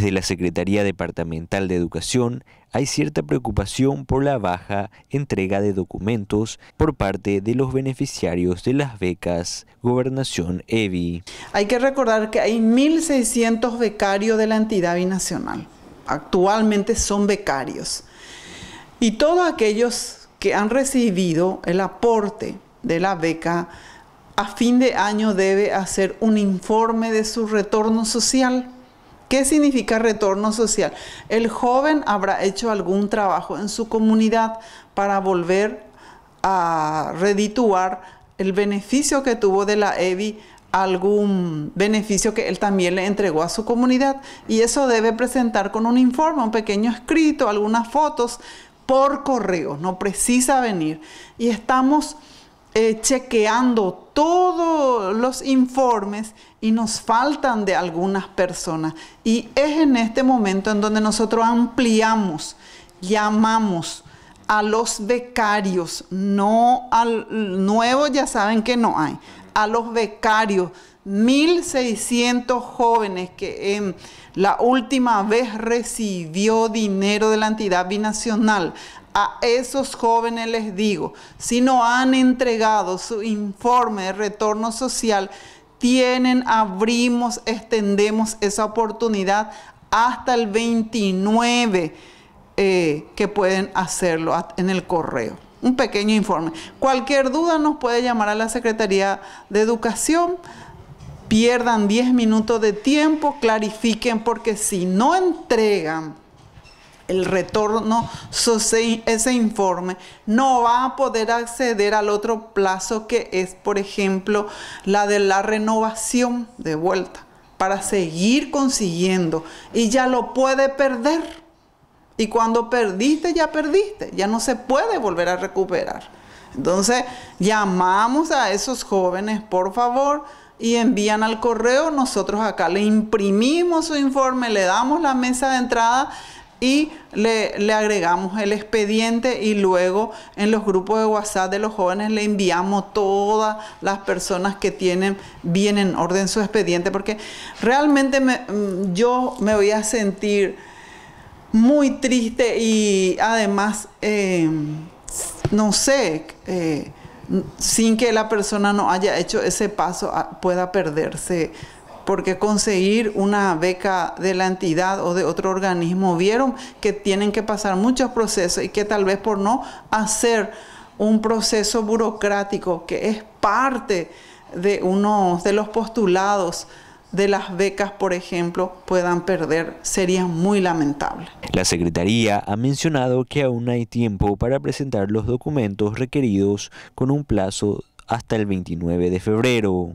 De la Secretaría Departamental de Educación hay cierta preocupación por la baja entrega de documentos por parte de los beneficiarios de las becas Gobernación EVI. Hay que recordar que hay 1.600 becarios de la entidad binacional. Actualmente son becarios. Y todos aquellos que han recibido el aporte de la beca a fin de año debe hacer un informe de su retorno social ¿Qué significa retorno social? El joven habrá hecho algún trabajo en su comunidad para volver a redituar el beneficio que tuvo de la EBI algún beneficio que él también le entregó a su comunidad y eso debe presentar con un informe, un pequeño escrito, algunas fotos por correo, no precisa venir. Y estamos eh, chequeando todos los informes y nos faltan de algunas personas. Y es en este momento en donde nosotros ampliamos, llamamos a los becarios, no al nuevo, ya saben que no hay, a los becarios. 1.600 jóvenes que en em, la última vez recibió dinero de la entidad binacional a esos jóvenes les digo, si no han entregado su informe de retorno social, tienen, abrimos, extendemos esa oportunidad hasta el 29 eh, que pueden hacerlo en el correo. Un pequeño informe. Cualquier duda nos puede llamar a la Secretaría de Educación. Pierdan 10 minutos de tiempo, clarifiquen porque si no entregan el retorno ese informe, no va a poder acceder al otro plazo que es, por ejemplo, la de la renovación de vuelta para seguir consiguiendo y ya lo puede perder. Y cuando perdiste, ya perdiste, ya no se puede volver a recuperar. Entonces, llamamos a esos jóvenes, por favor, y envían al correo. Nosotros acá le imprimimos su informe, le damos la mesa de entrada y le, agregamos el expediente y luego en los grupos de WhatsApp de los jóvenes le enviamos todas las personas que tienen bien en orden su expediente porque realmente mm, yo me voy a sentir muy triste y además eh, no sé eh, sin que la persona no haya hecho ese paso pueda perderse porque conseguir una beca de la entidad o de otro organismo vieron que tienen que pasar muchos procesos y que tal vez por no hacer un proceso burocrático que es parte de uno de los postulados de las becas, por ejemplo, puedan perder, sería muy lamentable. La Secretaría ha mencionado que aún hay tiempo para presentar los documentos requeridos con un plazo hasta el 29 de febrero.